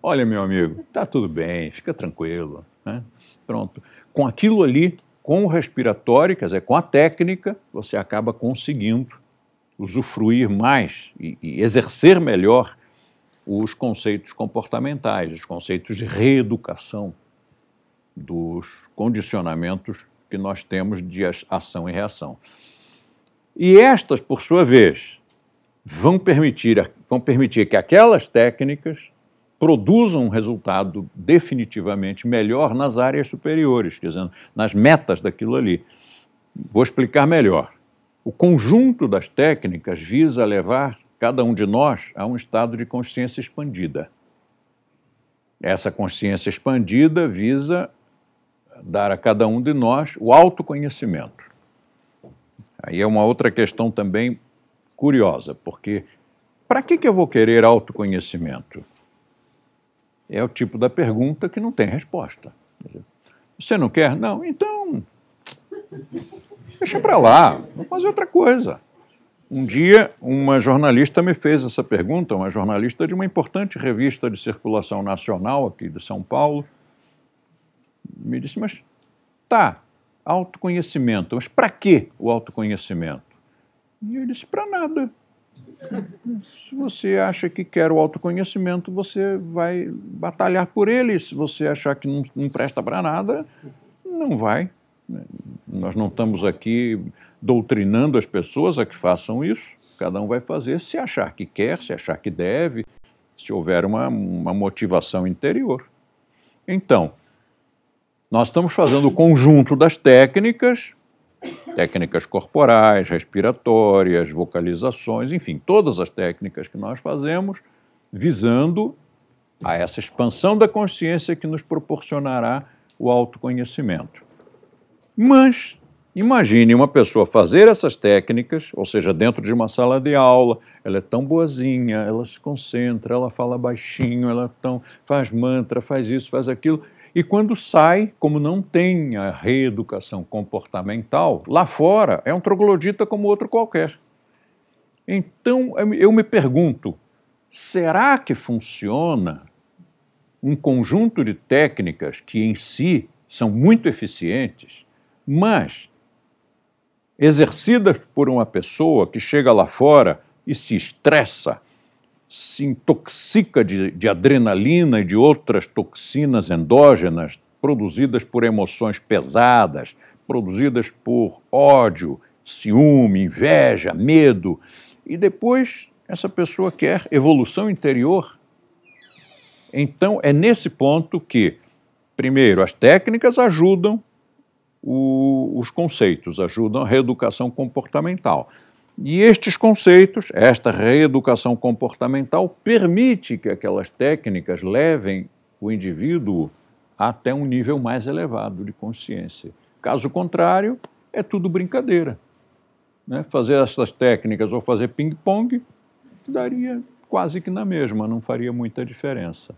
Speaker 1: Olha, meu amigo, tá tudo bem, fica tranquilo. Né? Pronto. Com aquilo ali, com o respiratório, quer dizer, com a técnica, você acaba conseguindo usufruir mais e, e exercer melhor os conceitos comportamentais, os conceitos de reeducação dos condicionamentos que nós temos de ação e reação. E estas, por sua vez, vão permitir, vão permitir que aquelas técnicas produzam um resultado definitivamente melhor nas áreas superiores, quer dizer, nas metas daquilo ali. Vou explicar melhor. O conjunto das técnicas visa levar cada um de nós a um estado de consciência expandida. Essa consciência expandida visa dar a cada um de nós o autoconhecimento. Aí é uma outra questão também curiosa, porque para que, que eu vou querer autoconhecimento? é o tipo da pergunta que não tem resposta. Você não quer? Não? Então, deixa para lá, vamos fazer outra coisa. Um dia, uma jornalista me fez essa pergunta, uma jornalista de uma importante revista de circulação nacional aqui de São Paulo. Me disse, mas tá, autoconhecimento, mas para que o autoconhecimento? E eu disse, para nada. Se você acha que quer o autoconhecimento, você vai batalhar por ele. Se você achar que não, não presta para nada, não vai. Nós não estamos aqui doutrinando as pessoas a que façam isso. Cada um vai fazer se achar que quer, se achar que deve, se houver uma, uma motivação interior. Então, nós estamos fazendo o conjunto das técnicas técnicas corporais, respiratórias, vocalizações, enfim, todas as técnicas que nós fazemos visando a essa expansão da consciência que nos proporcionará o autoconhecimento. Mas imagine uma pessoa fazer essas técnicas, ou seja, dentro de uma sala de aula, ela é tão boazinha, ela se concentra, ela fala baixinho, ela é tão, faz mantra, faz isso, faz aquilo, e quando sai, como não tem a reeducação comportamental, lá fora é um troglodita como outro qualquer. Então eu me pergunto: será que funciona um conjunto de técnicas que em si são muito eficientes, mas exercidas por uma pessoa que chega lá fora e se estressa, se intoxica de, de adrenalina e de outras toxinas endógenas produzidas por emoções pesadas, produzidas por ódio, ciúme, inveja, medo. E depois essa pessoa quer evolução interior. Então é nesse ponto que, primeiro, as técnicas ajudam o, os conceitos, ajudam a reeducação comportamental. E estes conceitos, esta reeducação comportamental, permite que aquelas técnicas levem o indivíduo até um nível mais elevado de consciência. Caso contrário, é tudo brincadeira. Né? Fazer essas técnicas ou fazer ping-pong daria quase que na mesma, não faria muita diferença.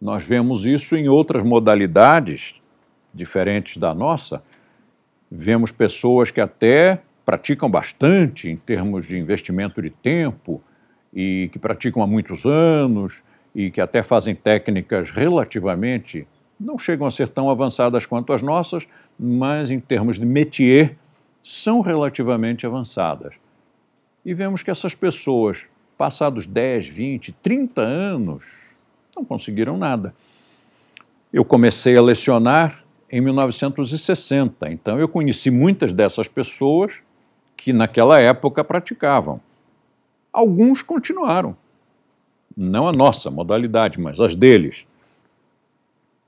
Speaker 1: Nós vemos isso em outras modalidades diferentes da nossa. Vemos pessoas que até praticam bastante em termos de investimento de tempo e que praticam há muitos anos e que até fazem técnicas relativamente não chegam a ser tão avançadas quanto as nossas, mas em termos de métier são relativamente avançadas. E vemos que essas pessoas, passados 10, 20, 30 anos, não conseguiram nada. Eu comecei a lecionar em 1960, então eu conheci muitas dessas pessoas que naquela época praticavam. Alguns continuaram, não a nossa modalidade, mas as deles.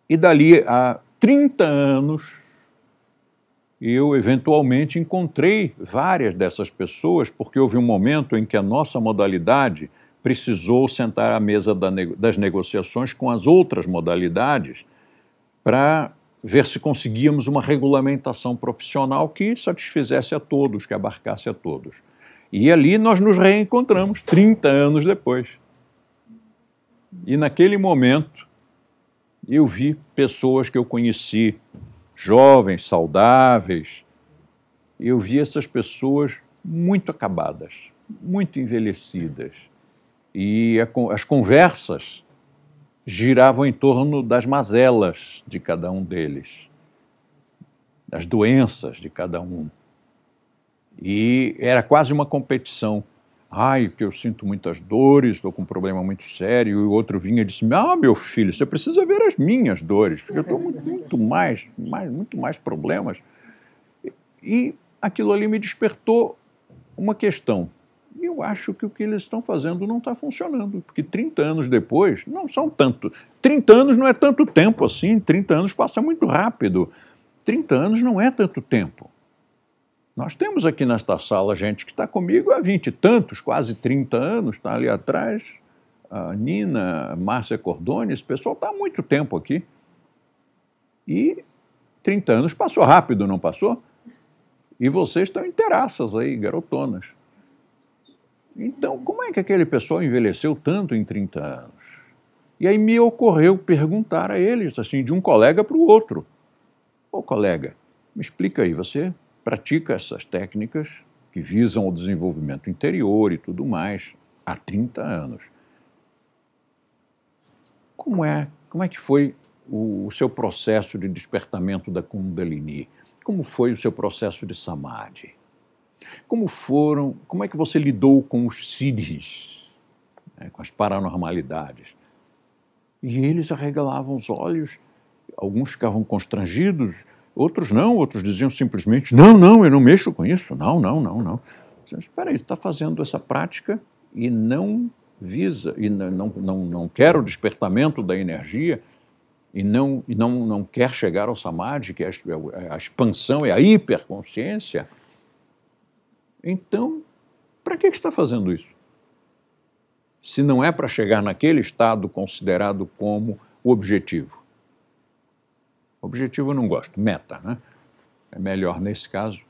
Speaker 1: E dali a 30 anos, eu eventualmente encontrei várias dessas pessoas, porque houve um momento em que a nossa modalidade precisou sentar à mesa das negociações com as outras modalidades para ver se conseguíamos uma regulamentação profissional que satisfizesse a todos, que abarcasse a todos. E ali nós nos reencontramos 30 anos depois. E naquele momento eu vi pessoas que eu conheci, jovens, saudáveis, eu vi essas pessoas muito acabadas, muito envelhecidas. E as conversas giravam em torno das mazelas de cada um deles, das doenças de cada um. E era quase uma competição. Ai, que eu sinto muitas dores, estou com um problema muito sério. E o outro vinha e disse: Ah, meu filho, você precisa ver as minhas dores, porque eu estou muito, muito mais, mais, muito mais problemas. E aquilo ali me despertou uma questão eu acho que o que eles estão fazendo não está funcionando, porque 30 anos depois não são tanto. 30 anos não é tanto tempo assim, 30 anos passa muito rápido. 30 anos não é tanto tempo. Nós temos aqui nesta sala gente que está comigo há 20 e tantos, quase 30 anos, está ali atrás, a Nina, Márcia Cordone, esse pessoal está há muito tempo aqui. E 30 anos passou rápido, não passou? E vocês estão inteiraças aí, garotonas. Então, como é que aquele pessoal envelheceu tanto em 30 anos? E aí me ocorreu perguntar a eles, assim, de um colega para o outro: Ô colega, me explica aí, você pratica essas técnicas que visam o desenvolvimento interior e tudo mais há 30 anos. Como é, como é que foi o, o seu processo de despertamento da Kundalini? Como foi o seu processo de Samadhi? Como foram, como é que você lidou com os sidris, né, com as paranormalidades? E eles arregalavam os olhos, alguns ficavam constrangidos, outros não, outros diziam simplesmente: não, não, eu não mexo com isso, não, não, não, não. Espera aí, está fazendo essa prática e não visa, e não, não, não, não quer o despertamento da energia e não, e não, não quer chegar ao samadhi, que é a, a expansão, é a hiperconsciência, então, para que, está fazendo isso? Se não é para chegar naquele estado considerado como o objetivo. Objetivo eu não gosto, meta, né? É melhor nesse caso,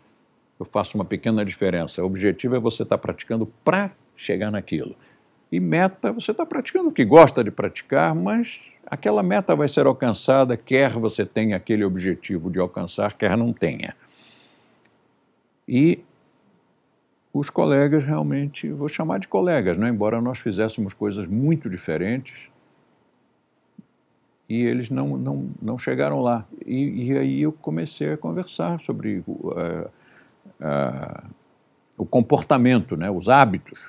Speaker 1: eu faço uma pequena diferença. O objetivo é você estar tá praticando para chegar naquilo. E meta, você está praticando o que gosta de praticar, mas aquela meta vai ser alcançada, quer você tenha aquele objetivo de alcançar, quer não tenha. E os colegas realmente, vou chamar de colegas, né? embora nós fizéssemos coisas muito diferentes, e eles não, não, não chegaram lá. E, e aí eu comecei a conversar sobre uh, uh, o comportamento, né? os hábitos,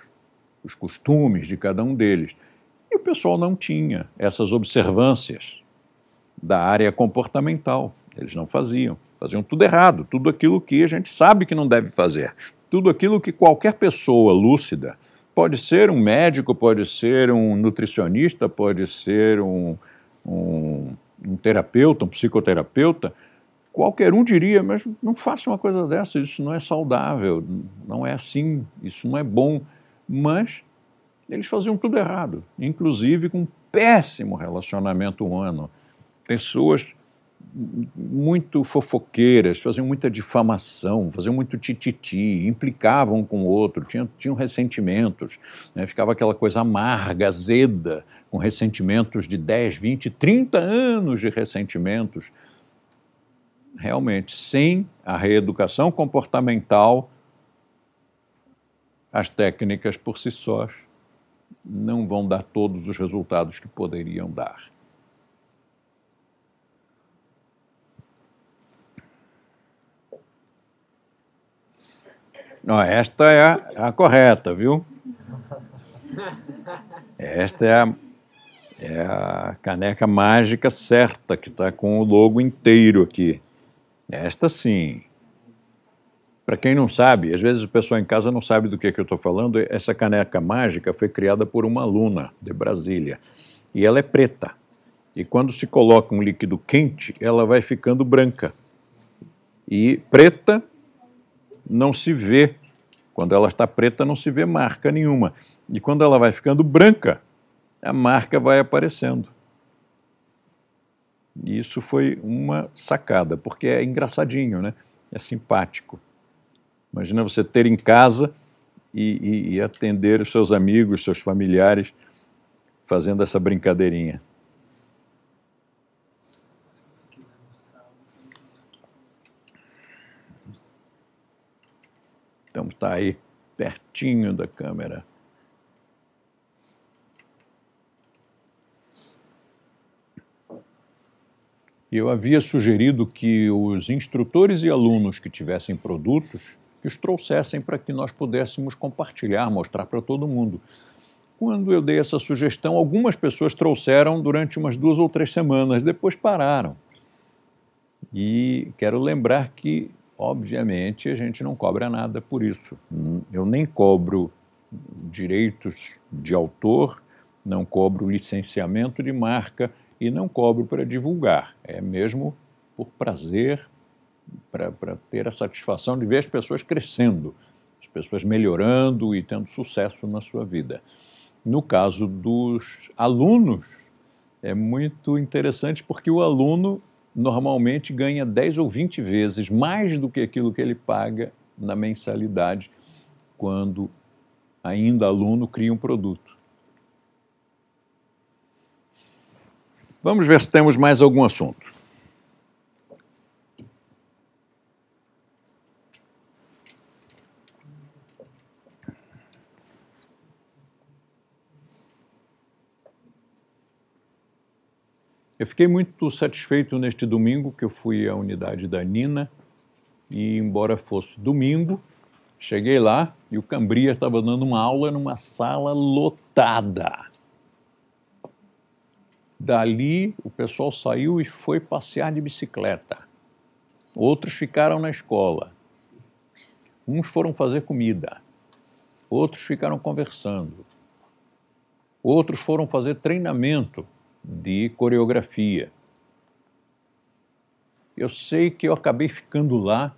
Speaker 1: os costumes de cada um deles. E o pessoal não tinha essas observâncias da área comportamental. Eles não faziam. Faziam tudo errado, tudo aquilo que a gente sabe que não deve fazer tudo aquilo que qualquer pessoa lúcida, pode ser um médico, pode ser um nutricionista, pode ser um, um, um terapeuta, um psicoterapeuta, qualquer um diria, mas não faça uma coisa dessa, isso não é saudável, não é assim, isso não é bom. Mas eles faziam tudo errado, inclusive com um péssimo relacionamento humano. Pessoas muito fofoqueiras, faziam muita difamação, faziam muito tititi, implicavam com o outro, tinham, tinham ressentimentos, né? ficava aquela coisa amarga, azeda, com ressentimentos de 10, 20, 30 anos de ressentimentos. Realmente, sem a reeducação comportamental, as técnicas por si sós não vão dar todos os resultados que poderiam dar. Não, esta é a, a correta, viu? Esta é a, é a caneca mágica certa, que está com o logo inteiro aqui. Esta sim. Para quem não sabe, às vezes o pessoal em casa não sabe do que, é que eu estou falando, essa caneca mágica foi criada por uma aluna de Brasília. E ela é preta. E quando se coloca um líquido quente, ela vai ficando branca. E preta não se vê. Quando ela está preta, não se vê marca nenhuma. E quando ela vai ficando branca, a marca vai aparecendo. E isso foi uma sacada, porque é engraçadinho, né? É simpático. Imagina você ter em casa e, e, e atender os seus amigos, seus familiares, fazendo essa brincadeirinha. Então está tá aí pertinho da câmera. Eu havia sugerido que os instrutores e alunos que tivessem produtos que os trouxessem para que nós pudéssemos compartilhar, mostrar para todo mundo. Quando eu dei essa sugestão, algumas pessoas trouxeram durante umas duas ou três semanas, depois pararam. E quero lembrar que Obviamente, a gente não cobra nada por isso. Hum, eu nem cobro direitos de autor, não cobro licenciamento de marca e não cobro para divulgar. É mesmo por prazer, para ter a satisfação de ver as pessoas crescendo, as pessoas melhorando e tendo sucesso na sua vida. No caso dos alunos, é muito interessante porque o aluno normalmente ganha 10 ou 20 vezes mais do que aquilo que ele paga na mensalidade quando ainda aluno cria um produto. Vamos ver se temos mais algum assunto. Eu fiquei muito satisfeito neste domingo que eu fui à unidade da Nina e, embora fosse domingo, cheguei lá e o Cambria estava dando uma aula numa sala lotada. Dali o pessoal saiu e foi passear de bicicleta. Outros ficaram na escola. Uns foram fazer comida. Outros ficaram conversando. Outros foram fazer treinamento de coreografia. Eu sei que eu acabei ficando lá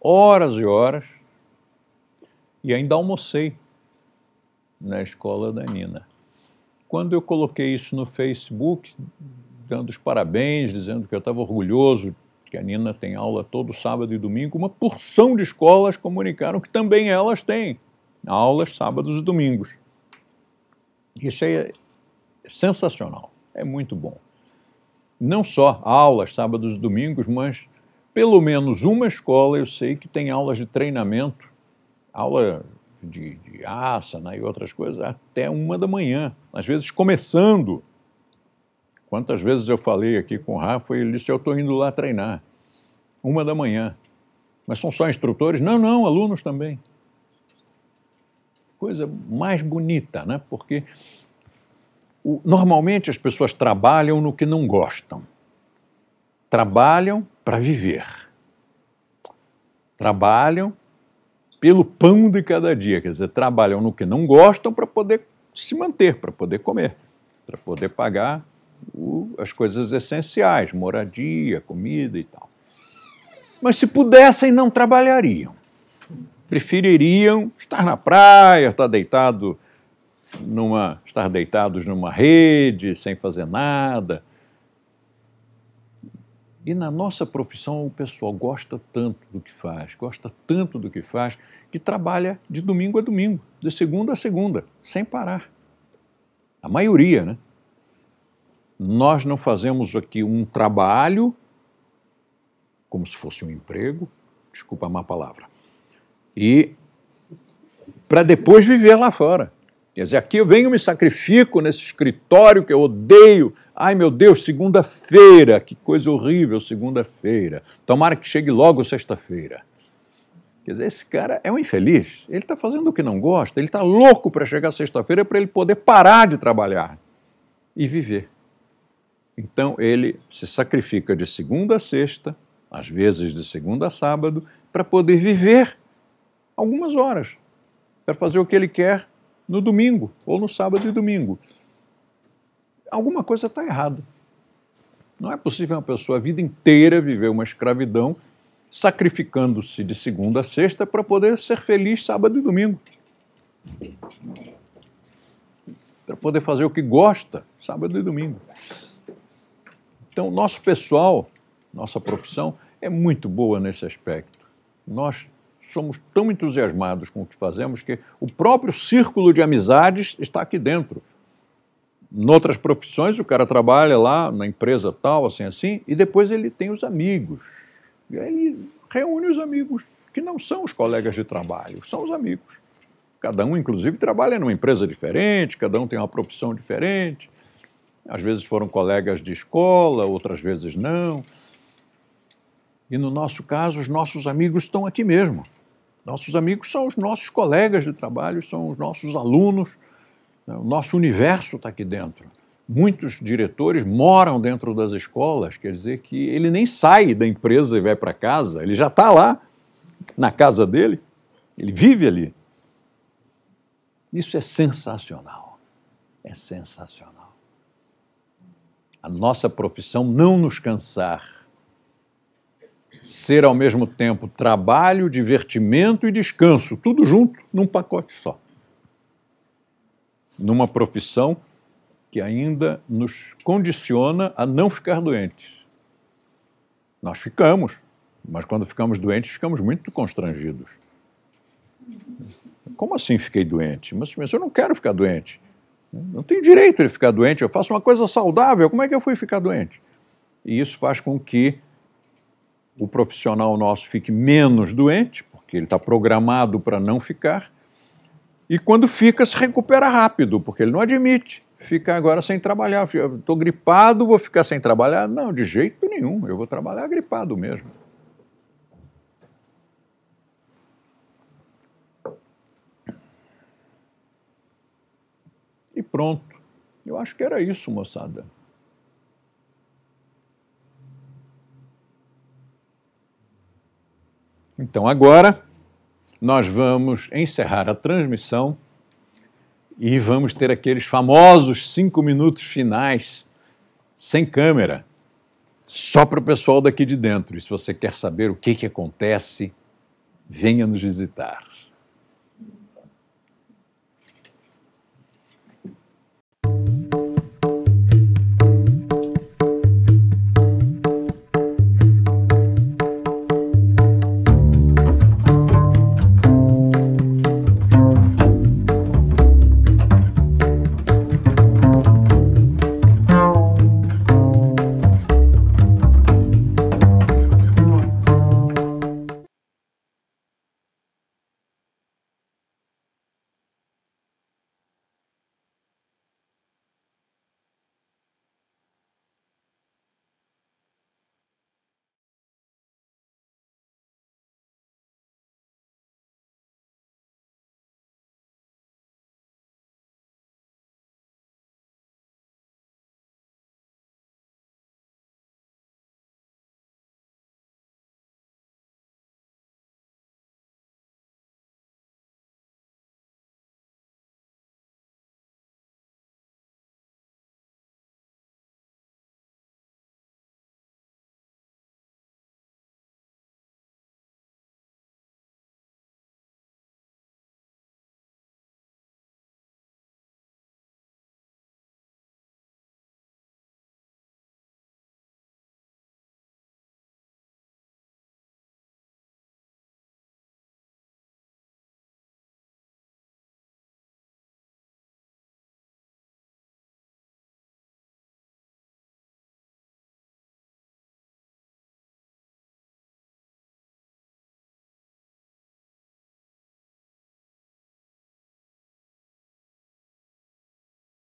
Speaker 1: horas e horas e ainda almocei na escola da Nina. Quando eu coloquei isso no Facebook, dando os parabéns, dizendo que eu estava orgulhoso, que a Nina tem aula todo sábado e domingo, uma porção de escolas comunicaram que também elas têm aulas sábados e domingos. Isso é sensacional. É muito bom. Não só aulas sábados e domingos, mas pelo menos uma escola eu sei que tem aulas de treinamento, aula de, de asana né, e outras coisas, até uma da manhã, às vezes começando. Quantas vezes eu falei aqui com o Rafa e ele disse: Eu estou indo lá treinar, uma da manhã. Mas são só instrutores? Não, não, alunos também. Coisa mais bonita, né? Porque o, normalmente as pessoas trabalham no que não gostam. Trabalham para viver. Trabalham pelo pão de cada dia, quer dizer, trabalham no que não gostam para poder se manter, para poder comer, para poder pagar o, as coisas essenciais, moradia, comida e tal. Mas se pudessem, não trabalhariam. Prefeririam estar na praia, estar deitado numa, estar deitados numa rede, sem fazer nada. E na nossa profissão, o pessoal gosta tanto do que faz, gosta tanto do que faz, que trabalha de domingo a domingo, de segunda a segunda, sem parar. A maioria, né? Nós não fazemos aqui um trabalho como se fosse um emprego, desculpa a má palavra, e para depois viver lá fora. Quer dizer, aqui eu venho me sacrifico nesse escritório que eu odeio. Ai meu Deus, segunda-feira, que coisa horrível, segunda-feira. Tomara que chegue logo sexta-feira. Quer dizer, esse cara é um infeliz. Ele está fazendo o que não gosta, ele está louco para chegar sexta-feira para ele poder parar de trabalhar e viver. Então ele se sacrifica de segunda a sexta, às vezes de segunda a sábado, para poder viver algumas horas, para fazer o que ele quer no domingo, ou no sábado e domingo. Alguma coisa está errada. Não é possível uma pessoa a vida inteira viver uma escravidão sacrificando-se de segunda a sexta para poder ser feliz sábado e domingo. Para poder fazer o que gosta sábado e domingo. Então, nosso pessoal, nossa profissão, é muito boa nesse aspecto. Nós somos tão entusiasmados com o que fazemos que o próprio círculo de amizades está aqui dentro. Noutras profissões, o cara trabalha lá na empresa tal, assim, assim, e depois ele tem os amigos. E aí ele reúne os amigos, que não são os colegas de trabalho, são os amigos. Cada um, inclusive, trabalha numa empresa diferente, cada um tem uma profissão diferente. Às vezes foram colegas de escola, outras vezes não. E no nosso caso, os nossos amigos estão aqui mesmo. Nossos amigos são os nossos colegas de trabalho, são os nossos alunos, né? o nosso universo está aqui dentro. Muitos diretores moram dentro das escolas, quer dizer que ele nem sai da empresa e vai para casa, ele já está lá, na casa dele, ele vive ali. Isso é sensacional. É sensacional. A nossa profissão não nos cansar ser ao mesmo tempo trabalho, divertimento e descanso, tudo junto num pacote só. Numa profissão que ainda nos condiciona a não ficar doentes. Nós ficamos, mas quando ficamos doentes, ficamos muito constrangidos. Como assim fiquei doente? Mas, mas eu não quero ficar doente. Não tenho direito de ficar doente. Eu faço uma coisa saudável. Como é que eu fui ficar doente? E isso faz com que o profissional nosso fique menos doente, porque ele está programado para não ficar, e quando fica, se recupera rápido, porque ele não admite ficar agora sem trabalhar. Estou gripado, vou ficar sem trabalhar? Não, de jeito nenhum, eu vou trabalhar gripado mesmo. E pronto. Eu acho que era isso, moçada. Então agora nós vamos encerrar a transmissão e vamos ter aqueles famosos cinco minutos finais sem câmera, só para o pessoal daqui de dentro. E se você quer saber o que, que acontece, venha nos visitar.